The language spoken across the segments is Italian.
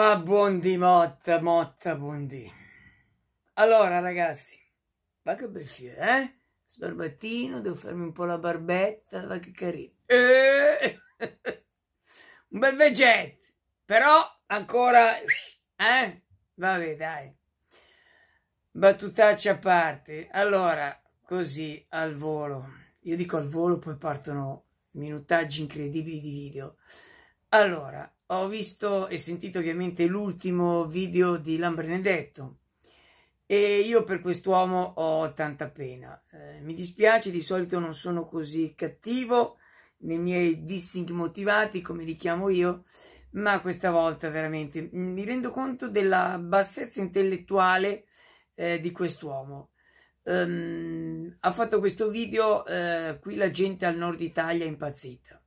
Ma di Motta, Motta, buon di. Allora ragazzi, va che bel fiore, eh? Sbarbattino, devo farmi un po' la barbetta, va che carino. Eh! un bel vegetto, però ancora... Eh? Vabbè, dai. Battutaccia a parte. Allora, così, al volo. Io dico al volo, poi partono minutaggi incredibili di video. Allora, ho visto e sentito ovviamente l'ultimo video di Lambrenedetto e io per quest'uomo ho tanta pena. Eh, mi dispiace, di solito non sono così cattivo nei miei dissing motivati, come li chiamo io, ma questa volta veramente mi rendo conto della bassezza intellettuale eh, di quest'uomo. Um, ha fatto questo video, eh, qui la gente al nord Italia è impazzita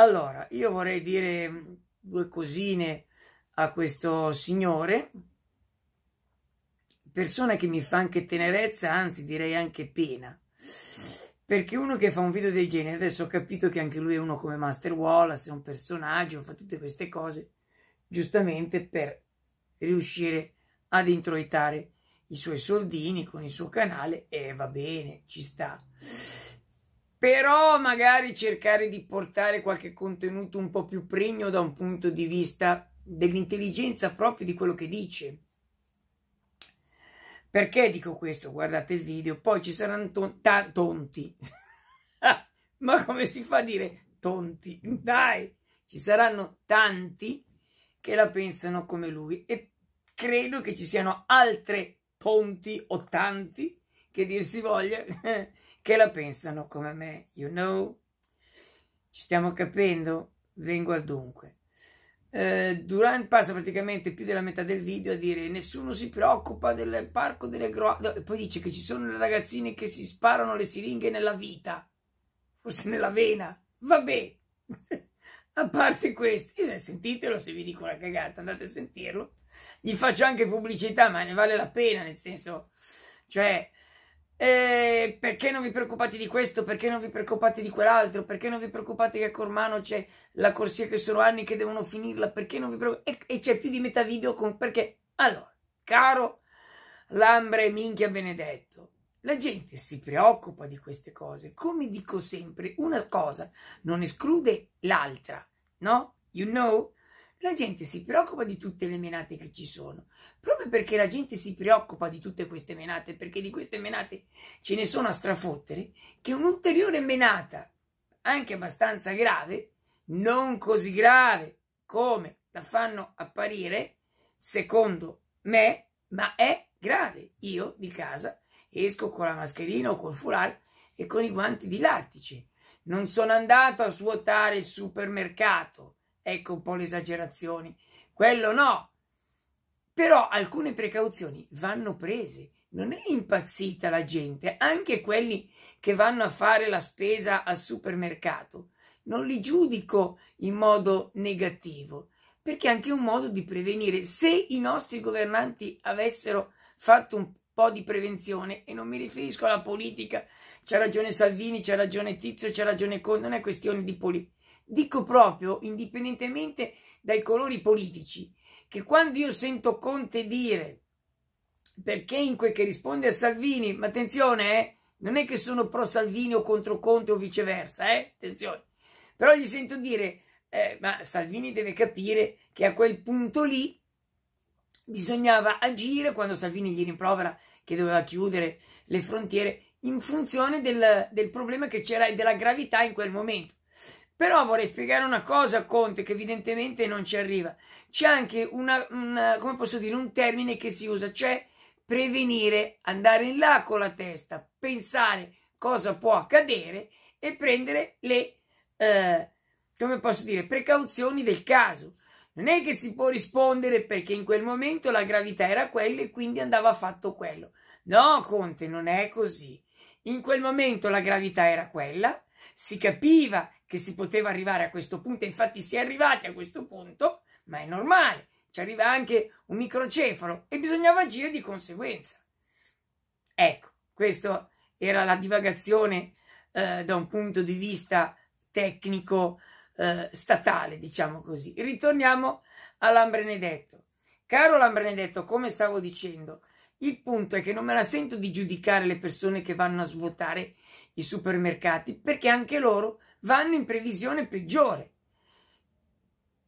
allora, io vorrei dire due cosine a questo signore, persona che mi fa anche tenerezza, anzi direi anche pena, perché uno che fa un video del genere, adesso ho capito che anche lui è uno come Master Wallace, è un personaggio, fa tutte queste cose, giustamente per riuscire ad introitare i suoi soldini con il suo canale e va bene, ci sta però magari cercare di portare qualche contenuto un po' più pregno da un punto di vista dell'intelligenza proprio di quello che dice. Perché dico questo? Guardate il video, poi ci saranno ton- ta- tonti. Ma come si fa a dire tonti? Dai, ci saranno tanti che la pensano come lui e credo che ci siano altre tonti o tanti che dir si voglia che la pensano come me, you know? Ci stiamo capendo? Vengo al dunque. Eh, Durant passa praticamente più della metà del video a dire nessuno si preoccupa del parco delle grotte e poi dice che ci sono le ragazzine che si sparano le siringhe nella vita forse nella vena vabbè a parte questo sentitelo se vi dico una cagata andate a sentirlo gli faccio anche pubblicità ma ne vale la pena nel senso cioè eh, perché non vi preoccupate di questo? Perché non vi preoccupate di quell'altro? Perché non vi preoccupate che a Cormano c'è la corsia che sono anni che devono finirla? Perché non vi preoccupate? E, e c'è più di metà video con perché? Allora, caro Lambre Minchia Benedetto, la gente si preoccupa di queste cose. Come dico sempre, una cosa non esclude l'altra, no? You know? la gente si preoccupa di tutte le menate che ci sono. Proprio perché la gente si preoccupa di tutte queste menate, perché di queste menate ce ne sono a strafottere, che un'ulteriore menata, anche abbastanza grave, non così grave come la fanno apparire, secondo me, ma è grave. Io di casa esco con la mascherina o col foulard e con i guanti di lattice. Non sono andato a svuotare il supermercato Ecco un po' le esagerazioni. Quello no. Però alcune precauzioni vanno prese. Non è impazzita la gente, anche quelli che vanno a fare la spesa al supermercato. Non li giudico in modo negativo, perché è anche un modo di prevenire. Se i nostri governanti avessero fatto un po' di prevenzione, e non mi riferisco alla politica, c'è ragione Salvini, c'è ragione Tizio, c'è ragione Conte, non è questione di politica Dico proprio, indipendentemente dai colori politici, che quando io sento Conte dire perché in quel che risponde a Salvini, ma attenzione, eh, non è che sono pro Salvini o contro Conte o viceversa, eh, attenzione, però gli sento dire, eh, ma Salvini deve capire che a quel punto lì bisognava agire quando Salvini gli rimprovera che doveva chiudere le frontiere in funzione del, del problema che c'era e della gravità in quel momento. Però vorrei spiegare una cosa a Conte che evidentemente non ci arriva. C'è anche una, una, come posso dire, un termine che si usa, cioè prevenire, andare in là con la testa, pensare cosa può accadere e prendere le, eh, come posso dire, precauzioni del caso. Non è che si può rispondere perché in quel momento la gravità era quella e quindi andava fatto quello. No, Conte, non è così. In quel momento la gravità era quella, si capiva che si poteva arrivare a questo punto, infatti si è arrivati a questo punto, ma è normale, ci arriva anche un microcefalo e bisognava agire di conseguenza. Ecco, questa era la divagazione eh, da un punto di vista tecnico eh, statale, diciamo così. Ritorniamo all'Ambrenedetto. Caro Lambrenedetto, come stavo dicendo, il punto è che non me la sento di giudicare le persone che vanno a svuotare i supermercati perché anche loro vanno in previsione peggiore.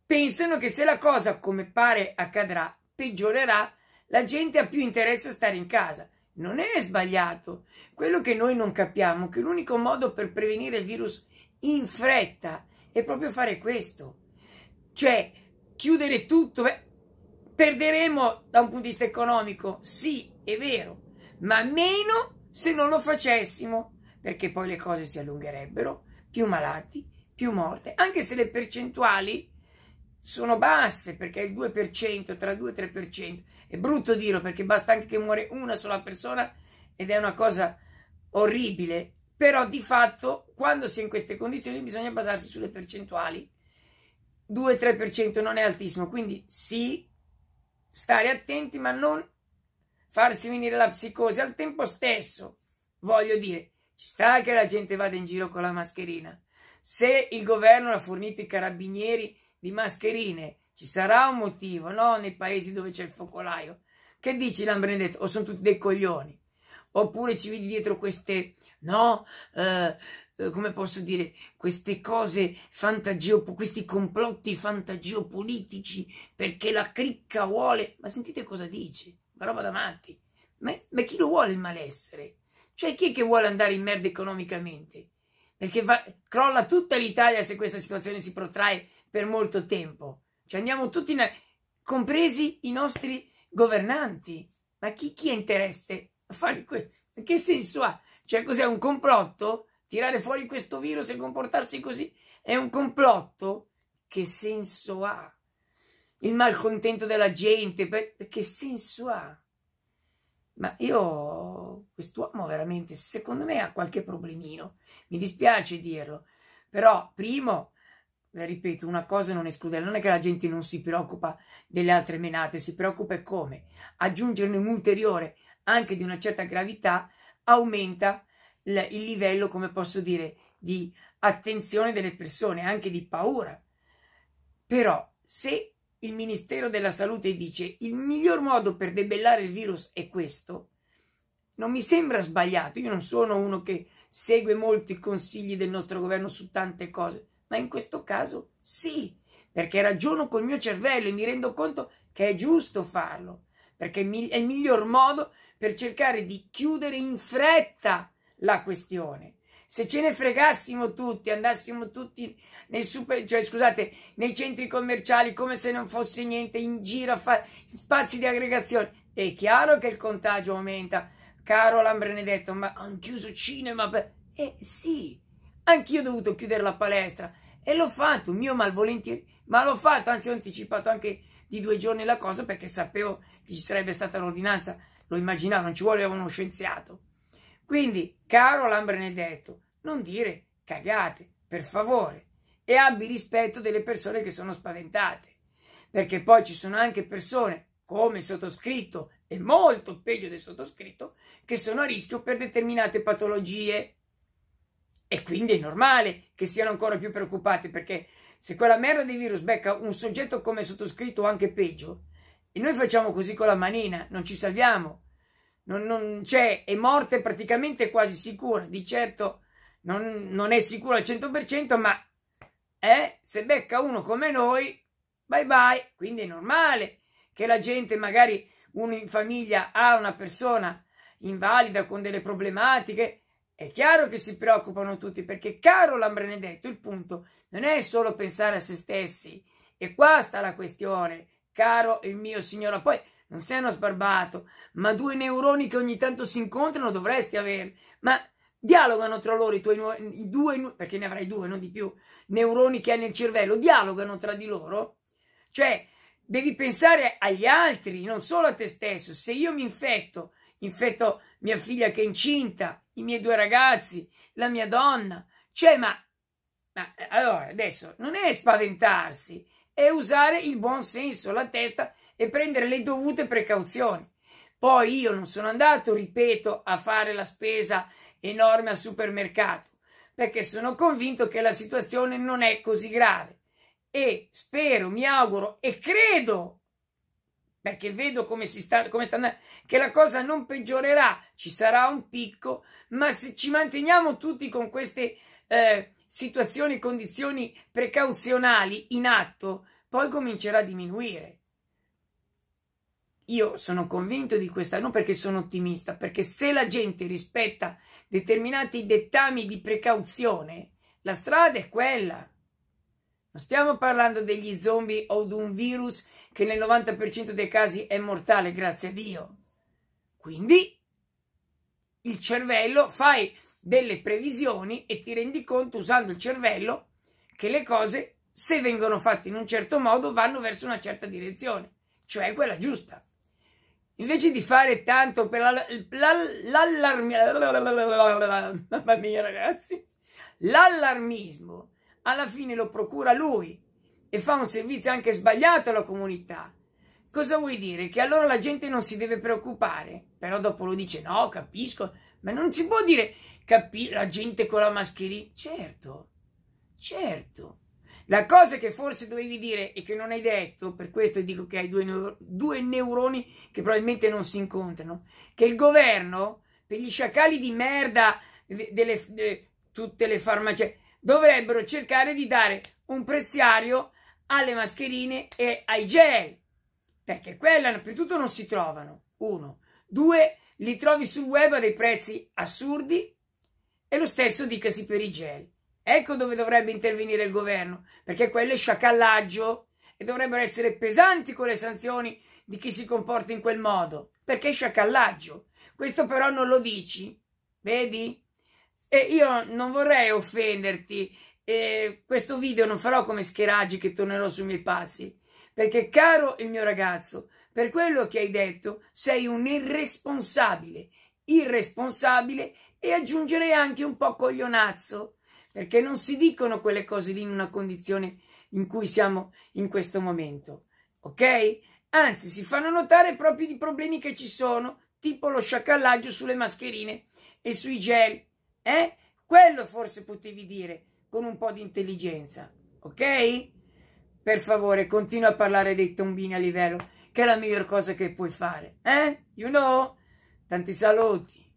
Pensano che se la cosa, come pare accadrà, peggiorerà, la gente ha più interesse a stare in casa. Non è sbagliato. Quello che noi non capiamo è che l'unico modo per prevenire il virus in fretta è proprio fare questo. Cioè, chiudere tutto. Beh, perderemo da un punto di vista economico, sì, è vero, ma meno se non lo facessimo, perché poi le cose si allungherebbero più malati, più morte, anche se le percentuali sono basse perché il 2%, tra 2 e 3%, è brutto dirlo perché basta anche che muore una sola persona ed è una cosa orribile, però di fatto quando si è in queste condizioni bisogna basarsi sulle percentuali. 2-3% non è altissimo, quindi sì, stare attenti ma non farsi venire la psicosi. Al tempo stesso, voglio dire, ci sta che la gente vada in giro con la mascherina. Se il governo l'ha fornito i carabinieri di mascherine, ci sarà un motivo, no? Nei paesi dove c'è il focolaio. Che dici, Lambrendet? O sono tutti dei coglioni? Oppure ci vedi dietro queste, no? Eh, eh, come posso dire, queste cose fantagio, questi complotti fantagiopolitici perché la cricca vuole. Ma sentite cosa dice, ma roba da matti. Ma, ma chi lo vuole il malessere? Cioè chi è che vuole andare in merda economicamente? Perché va, crolla tutta l'Italia se questa situazione si protrae per molto tempo. Cioè andiamo tutti, in, compresi i nostri governanti. Ma chi, chi ha interesse a fare questo? Che senso ha? Cioè cos'è un complotto? Tirare fuori questo virus e comportarsi così è un complotto? Che senso ha? Il malcontento della gente, beh, che senso ha? Ma io quest'uomo veramente, secondo me, ha qualche problemino. Mi dispiace dirlo, però, primo, ripeto, una cosa non esclude, non è che la gente non si preoccupa delle altre menate, si preoccupa e come aggiungerne un ulteriore, anche di una certa gravità, aumenta il, il livello, come posso dire, di attenzione delle persone, anche di paura. Però, se il Ministero della Salute dice il miglior modo per debellare il virus è questo, non mi sembra sbagliato. Io non sono uno che segue molti consigli del nostro governo su tante cose, ma in questo caso sì, perché ragiono col mio cervello e mi rendo conto che è giusto farlo, perché è il miglior modo per cercare di chiudere in fretta la questione. Se ce ne fregassimo tutti, andassimo tutti nei, super, cioè, scusate, nei centri commerciali come se non fosse niente, in giro a fare spazi di aggregazione, è chiaro che il contagio aumenta Caro Benedetto, ma hanno chiuso cinema per... Eh sì, anch'io ho dovuto chiudere la palestra e l'ho fatto, mio malvolentieri, ma l'ho fatto, anzi ho anticipato anche di due giorni la cosa perché sapevo che ci sarebbe stata l'ordinanza, lo immaginavo, non ci voleva uno scienziato. Quindi, caro Benedetto, non dire cagate, per favore, e abbi rispetto delle persone che sono spaventate, perché poi ci sono anche persone, come sottoscritto e molto peggio del sottoscritto, che sono a rischio per determinate patologie. E quindi è normale che siano ancora più preoccupati perché se quella merda di virus becca un soggetto come sottoscritto o anche peggio, e noi facciamo così con la manina, non ci salviamo, non, non c'è, cioè, è morte praticamente quasi sicura, di certo non, non è sicura al 100%, ma eh, se becca uno come noi, bye bye, quindi è normale che la gente magari uno in famiglia ha una persona invalida con delle problematiche, è chiaro che si preoccupano tutti perché, caro Lambrenedetto, il punto non è solo pensare a se stessi. E qua sta la questione, caro il mio signore. Poi non sei uno sbarbato, ma due neuroni che ogni tanto si incontrano dovresti avere. Ma dialogano tra loro i tuoi i due, perché ne avrai due, non di più, neuroni che hai nel cervello, dialogano tra di loro. Cioè, devi pensare agli altri, non solo a te stesso. Se io mi infetto, infetto mia figlia che è incinta, i miei due ragazzi, la mia donna, cioè ma, ma eh, allora adesso non è spaventarsi, è usare il buon senso, la testa e prendere le dovute precauzioni. Poi io non sono andato, ripeto, a fare la spesa enorme al supermercato, perché sono convinto che la situazione non è così grave e spero, mi auguro e credo, perché vedo come, si sta, come sta andando, che la cosa non peggiorerà, ci sarà un picco, ma se ci manteniamo tutti con queste eh, situazioni, condizioni precauzionali in atto, poi comincerà a diminuire. Io sono convinto di questa, non perché sono ottimista, perché se la gente rispetta determinati dettami di precauzione, la strada è quella. Non stiamo parlando degli zombie o di un virus che nel 90% dei casi è mortale, grazie a Dio. Quindi il cervello fai delle previsioni e ti rendi conto usando il cervello che le cose, se vengono fatte in un certo modo, vanno verso una certa direzione, cioè quella giusta. Invece di fare tanto per l'allarmismo, l'allarmismo alla fine lo procura lui e fa un servizio anche sbagliato alla comunità. Cosa vuoi dire? Che allora la gente non si deve preoccupare? Però dopo lo dice no, capisco, ma non si può dire capi- la gente con la mascherina. Certo, certo. La cosa che forse dovevi dire e che non hai detto, per questo dico che hai due, neur- due neuroni che probabilmente non si incontrano, che il governo, per gli sciacali di merda delle, de, tutte le farmacie, dovrebbero cercare di dare un preziario alle mascherine e ai gel, perché quella per tutto non si trovano, uno. Due, li trovi sul web a dei prezzi assurdi e lo stesso dicasi per i gel. Ecco dove dovrebbe intervenire il governo, perché quello è sciacallaggio e dovrebbero essere pesanti con le sanzioni di chi si comporta in quel modo, perché è sciacallaggio. Questo però non lo dici, vedi? E io non vorrei offenderti. E questo video non farò come Scheraggi che tornerò sui miei passi. Perché, caro il mio ragazzo, per quello che hai detto sei un irresponsabile. Irresponsabile e aggiungerei anche un po' coglionazzo. Perché non si dicono quelle cose lì in una condizione in cui siamo in questo momento. Ok? Anzi, si fanno notare proprio i problemi che ci sono, tipo lo sciacallaggio sulle mascherine e sui gel eh? Quello forse potevi dire con un po' di intelligenza, ok? Per favore, continua a parlare dei tombini a livello, che è la miglior cosa che puoi fare, eh? You know? Tanti saluti.